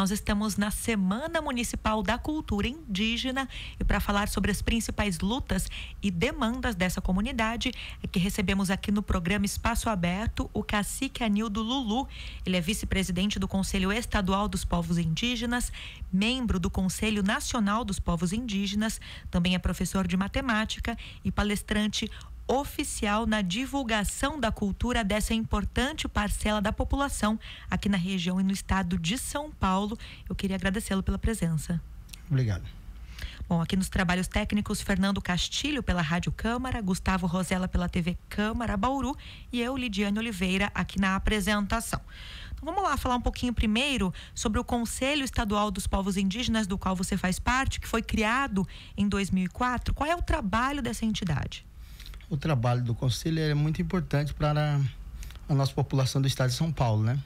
Nós estamos na Semana Municipal da Cultura Indígena e para falar sobre as principais lutas e demandas dessa comunidade é que recebemos aqui no programa Espaço Aberto o cacique Anildo Lulu. Ele é vice-presidente do Conselho Estadual dos Povos Indígenas, membro do Conselho Nacional dos Povos Indígenas, também é professor de matemática e palestrante oficial na divulgação da cultura dessa importante parcela da população aqui na região e no estado de São Paulo. Eu queria agradecê-lo pela presença. Obrigado. Bom, aqui nos trabalhos técnicos, Fernando Castilho pela Rádio Câmara, Gustavo Rosella pela TV Câmara Bauru e eu, Lidiane Oliveira, aqui na apresentação. Então, vamos lá falar um pouquinho primeiro sobre o Conselho Estadual dos Povos Indígenas, do qual você faz parte, que foi criado em 2004. Qual é o trabalho dessa entidade? o trabalho do conselho é muito importante para a nossa população do estado de São Paulo, né?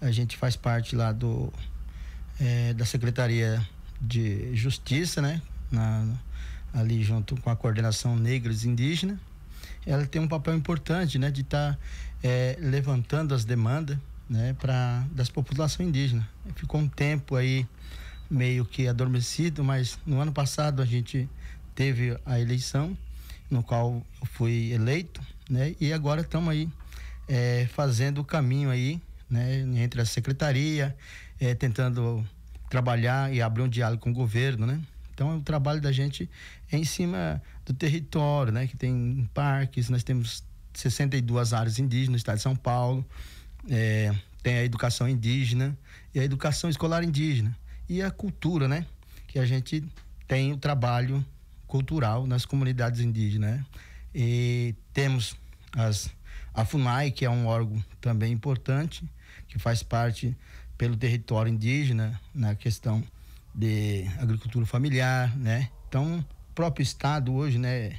A gente faz parte lá do é, da Secretaria de Justiça, né? Na, ali junto com a coordenação negros e indígena. Ela tem um papel importante, né, de estar tá, é, levantando as demandas, né, para das população indígena. Ficou um tempo aí meio que adormecido, mas no ano passado a gente teve a eleição no qual eu fui eleito, né? E agora estamos aí é, fazendo o caminho aí, né? Entre a secretaria, é, tentando trabalhar e abrir um diálogo com o governo, né? Então, o é trabalho da gente é em cima do território, né? Que tem parques, nós temos 62 áreas indígenas no estado de São Paulo, é, tem a educação indígena e a educação escolar indígena e a cultura, né? Que a gente tem o trabalho cultural nas comunidades indígenas. Né? E temos as, a FUNAI, que é um órgão também importante, que faz parte pelo território indígena na questão de agricultura familiar, né? Então, o próprio Estado hoje, né,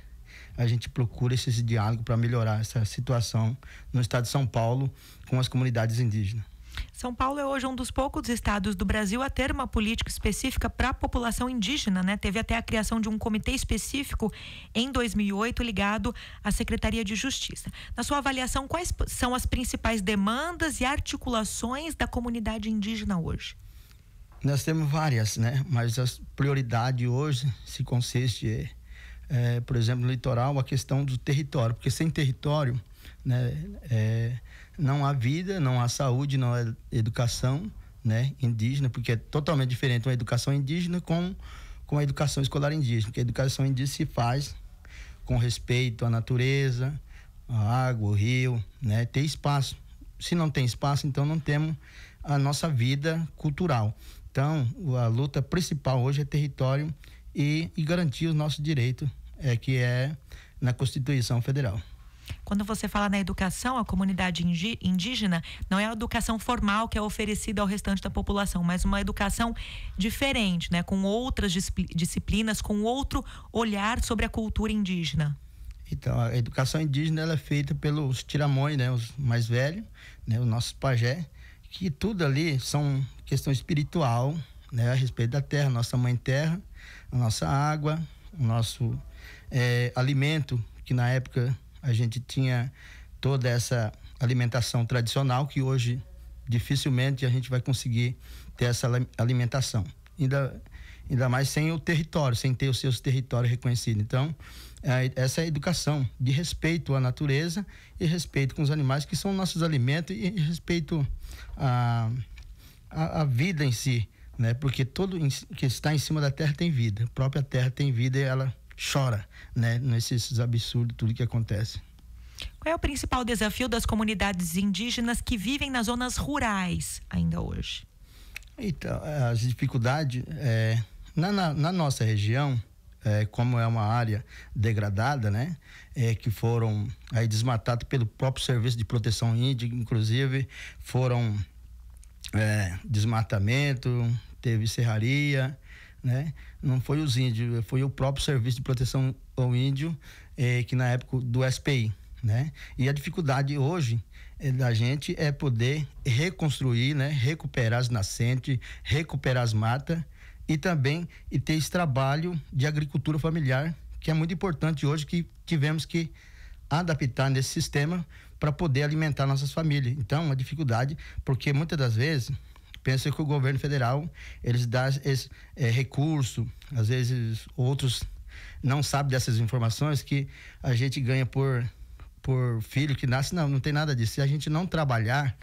a gente procura esse diálogo para melhorar essa situação no Estado de São Paulo com as comunidades indígenas. São Paulo é hoje um dos poucos estados do Brasil a ter uma política específica para a população indígena, né? Teve até a criação de um comitê específico em 2008 ligado à Secretaria de Justiça. Na sua avaliação, quais são as principais demandas e articulações da comunidade indígena hoje? Nós temos várias, né? Mas a prioridade hoje se consiste, é, é, por exemplo, no litoral, a questão do território, porque sem território, né? É, não há vida, não há saúde, não há educação né, indígena, porque é totalmente diferente uma educação indígena com, com a educação escolar indígena, porque a educação indígena se faz com respeito à natureza, à água, ao rio, né, ter espaço. Se não tem espaço, então não temos a nossa vida cultural. Então, a luta principal hoje é território e, e garantir os nossos direitos, é que é na Constituição Federal. Quando você fala na educação, a comunidade indígena não é a educação formal que é oferecida ao restante da população, mas uma educação diferente, né? com outras disciplinas, com outro olhar sobre a cultura indígena. Então, a educação indígena ela é feita pelos tiramões, né, os mais velhos, né, os nossos pajé, que tudo ali são questão espiritual, né, a respeito da terra, nossa mãe terra, a nossa água, o nosso é, alimento, que na época a gente tinha toda essa alimentação tradicional que hoje dificilmente a gente vai conseguir ter essa alimentação. Ainda, ainda mais sem o território, sem ter os seus territórios reconhecidos. Então, essa é a educação de respeito à natureza e respeito com os animais que são nossos alimentos e respeito à, à, à vida em si, né? Porque todo que está em cima da terra tem vida. A própria terra tem vida e ela chora, né? Nesses absurdos, tudo que acontece. Qual é o principal desafio das comunidades indígenas que vivem nas zonas rurais ainda hoje? Então, eh, as dificuldades é, eh, na, na, na nossa região, é, como é uma área degradada, né? É, que foram aí desmatadas pelo próprio Serviço de Proteção Índia, inclusive foram é, desmatamento, teve serraria, né? Não foi os índios, foi o próprio Serviço de Proteção ao Índio, eh, que na época do SPI, né? E a dificuldade hoje eh, da gente é poder reconstruir, né? Recuperar as nascentes, recuperar as matas e também e ter esse trabalho de agricultura familiar, que é muito importante hoje que tivemos que adaptar nesse sistema para poder alimentar nossas famílias. Então, uma dificuldade, porque muitas das vezes pensa que o governo federal eles dá esse é, recurso, às vezes outros não sabem dessas informações que a gente ganha por por filho que nasce, não, não tem nada disso. Se a gente não trabalhar,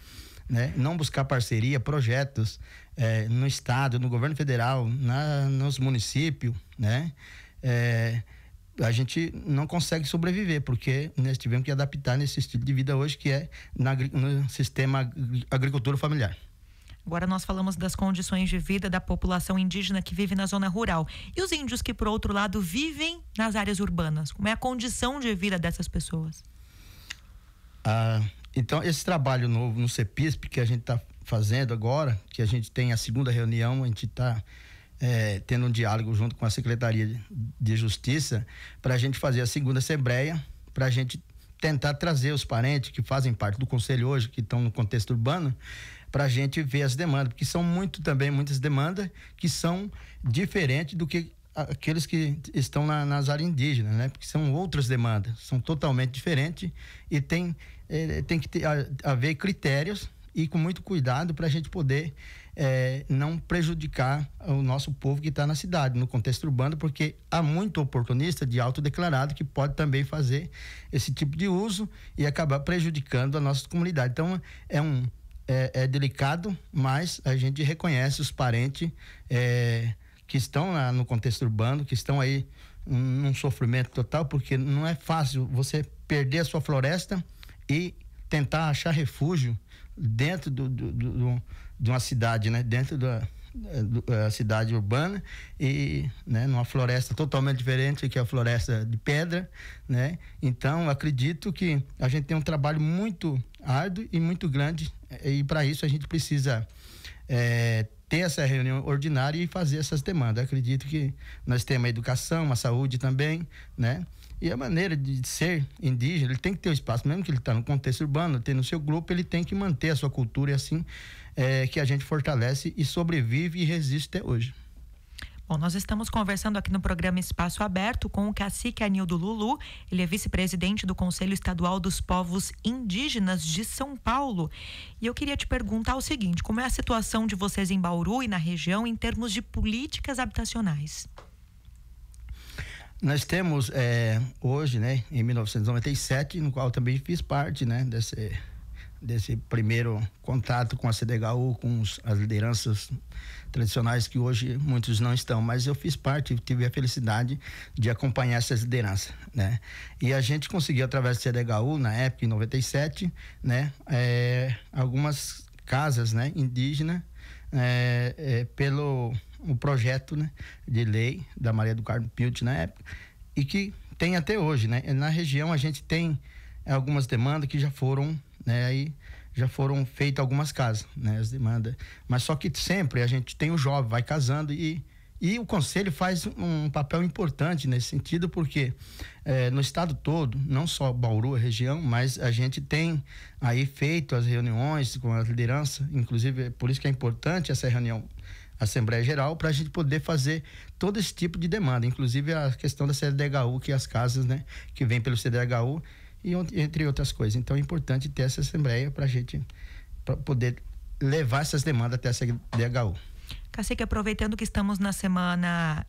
né, não buscar parceria, projetos é, no estado, no governo federal, na, nos municípios, né, é, a gente não consegue sobreviver, porque nós né, tivemos que adaptar nesse estilo de vida hoje, que é na, no sistema agricultura familiar. Agora nós falamos das condições de vida da população indígena que vive na zona rural. E os índios que, por outro lado, vivem nas áreas urbanas? Como é a condição de vida dessas pessoas? Ah, então, esse trabalho novo no CEPISP que a gente está fazendo agora, que a gente tem a segunda reunião, a gente está é, tendo um diálogo junto com a Secretaria de Justiça para a gente fazer a segunda Assembleia, para a gente tentar trazer os parentes que fazem parte do conselho hoje, que estão no contexto urbano, para a gente ver as demandas, porque são muito também muitas demandas que são diferentes do que aqueles que estão na, nas áreas indígenas, né? Porque são outras demandas, são totalmente diferentes e tem, eh, tem que ter, haver critérios e com muito cuidado para a gente poder eh, não prejudicar o nosso povo que está na cidade, no contexto urbano, porque há muito oportunista de autodeclarado que pode também fazer esse tipo de uso e acabar prejudicando a nossa comunidade. Então, é um, é, é delicado, mas a gente reconhece os parentes é, que estão no contexto urbano, que estão aí num sofrimento total, porque não é fácil você perder a sua floresta e tentar achar refúgio dentro do, do, do, do de uma cidade, né? Dentro da eh, eh, a cidade urbana e né, numa floresta totalmente diferente que é a floresta de pedra, né? Então acredito que a gente tem um trabalho muito árduo e muito grande eh, e para isso a gente precisa é, ter essa reunião ordinária e fazer essas demandas. acredito que nós temos a educação, a saúde também, né? E a maneira de ser indígena, ele tem que ter o espaço, mesmo que ele está no contexto urbano, tem no seu grupo, ele tem que manter a sua cultura e assim é, que a gente fortalece e sobrevive e resiste até hoje. Bom, nós estamos conversando aqui no programa Espaço Aberto com o cacique Anildo Lulu. Ele é vice-presidente do Conselho Estadual dos Povos Indígenas de São Paulo. E eu queria te perguntar o seguinte: como é a situação de vocês em Bauru e na região em termos de políticas habitacionais? Nós temos é, hoje, né, em 1997, no qual também fiz parte né, desse desse primeiro contato com a CDHU, com os, as lideranças tradicionais que hoje muitos não estão, mas eu fiz parte, e tive a felicidade de acompanhar essas lideranças, né? E a gente conseguiu através da CDHU na época em 97, né? É, algumas casas, né? Indígena é, é, pelo o projeto, né? De lei da Maria do Carmo Pilt na época e que tem até hoje, né? Na região a gente tem algumas demandas que já foram né? Aí já foram feitas algumas casas, né? As demandas. Mas só que sempre a gente tem o jovem, vai casando e e o conselho faz um papel importante nesse sentido, porque é, no estado todo, não só Bauru, a região, mas a gente tem aí feito as reuniões com a liderança, inclusive é por isso que é importante essa reunião Assembleia Geral, para a gente poder fazer todo esse tipo de demanda, inclusive a questão da CDHU, que as casas né, que vem pelo CDHU e entre outras coisas. Então é importante ter essa assembleia para a gente pra poder levar essas demandas até a CDHU. Cacique, aproveitando que estamos na semana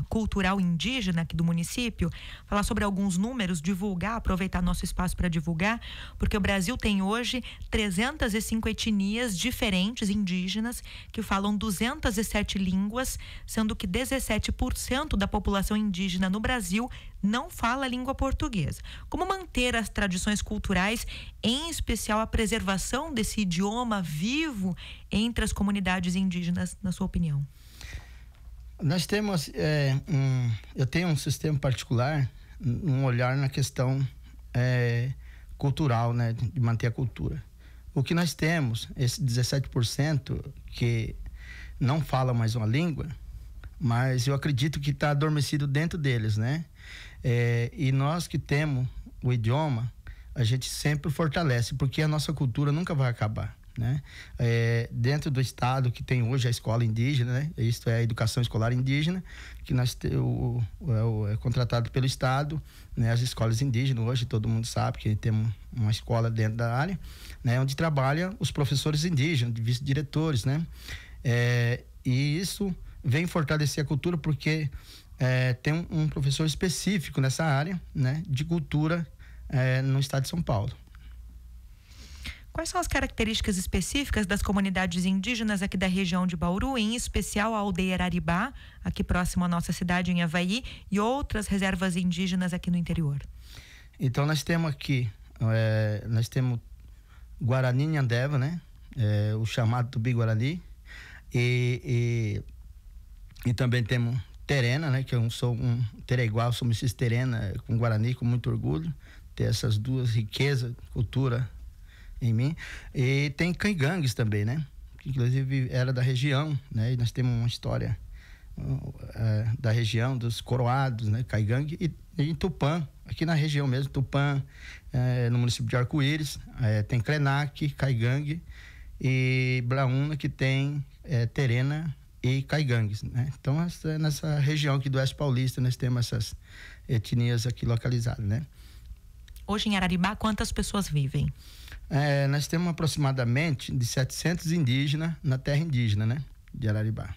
uh, cultural indígena aqui do município, falar sobre alguns números, divulgar, aproveitar nosso espaço para divulgar, porque o Brasil tem hoje 305 etnias diferentes indígenas que falam 207 línguas, sendo que 17% da população indígena no Brasil não fala a língua portuguesa. Como manter as tradições culturais, em especial a preservação desse idioma vivo entre as comunidades indígenas na sua opinião? Nós temos, é, um, eu tenho um sistema particular, um olhar na questão é, cultural, né, de manter a cultura. O que nós temos, esse 17% que não fala mais uma língua, mas eu acredito que está adormecido dentro deles, né? É, e nós que temos o idioma, a gente sempre fortalece, porque a nossa cultura nunca vai acabar. Né? É, dentro do estado que tem hoje a escola indígena, né? isto é a educação escolar indígena, que nós te, o, o, é, é contratado pelo estado, né? as escolas indígenas hoje todo mundo sabe que tem uma escola dentro da área, né? onde trabalha os professores indígenas, vice-diretores, né? É, e isso vem fortalecer a cultura porque é, tem um, um, professor específico nessa área, né? De cultura é, no estado de São Paulo. Quais são as características específicas das comunidades indígenas aqui da região de Bauru, em especial a aldeia Araribá, aqui próximo à nossa cidade, em Havaí, e outras reservas indígenas aqui no interior? Então, nós temos aqui, é, nós temos Guarani Nhandeva, né? É, o chamado Tupi-Guarani, e, e, e, também temos Terena, né? Que eu é sou um teregual, é sou Mrs. Terena, com Guarani, com muito orgulho, ter essas duas riquezas, cultura em mim. E tem caigangues também, né? Que inclusive era da região, né? E nós temos uma história uh, é, da região dos coroados, né? Caigangue e, em Tupã, aqui na região mesmo, Tupã, uh, no município de Arco-Íris, uh, tem Krenak, Caigangue e Blauna que tem Terena e Caigangues, né? Então, essa, nessa região aqui do Oeste Paulista, nós temos essas etnias aqui localizadas, né? Hoje em Araribá, quantas pessoas vivem? É, nós temos aproximadamente de 700 indígenas na terra indígena, né? De Araribá.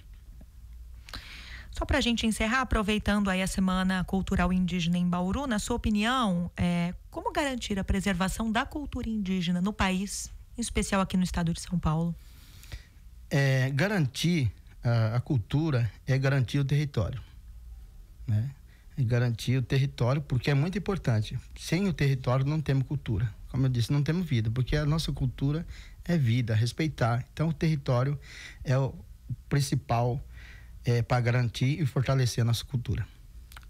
Só para a gente encerrar, aproveitando aí a Semana Cultural Indígena em Bauru, na sua opinião, é, como garantir a preservação da cultura indígena no país, em especial aqui no estado de São Paulo? É, garantir a, a, cultura é garantir o território, né? É garantir o território, porque é muito importante. Sem o território não temos cultura como eu disse, não temos vida, porque a nossa cultura é vida, respeitar. Então, o território é o principal é, eh, para garantir e fortalecer a nossa cultura.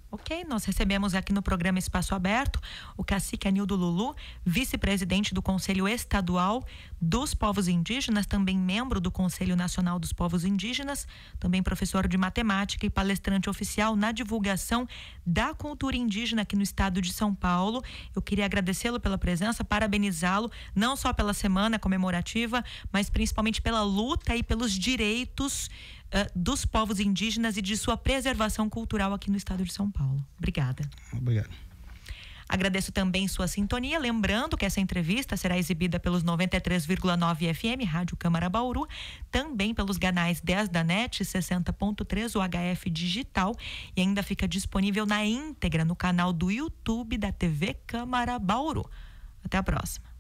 Ok, nós recebemos aqui no programa Espaço Aberto o cacique Anildo Lulu, vice-presidente do Conselho Estadual dos Povos Indígenas, também membro do Conselho Nacional dos Povos Indígenas, também professor de matemática e palestrante oficial na divulgação da cultura indígena aqui no estado de São Paulo. Eu queria agradecê-lo pela presença, parabenizá-lo, não só pela semana comemorativa, mas principalmente pela luta e pelos direitos uh, dos povos indígenas e de sua preservação cultural aqui no estado de São Paulo. Obrigada. Obrigado. Agradeço também sua sintonia, lembrando que essa entrevista será exibida pelos 93,9 FM Rádio Câmara Bauru, também pelos canais 10 da NET, 60.3 o HF Digital e ainda fica disponível na íntegra no canal do YouTube da TV Câmara Bauru. Até a próxima.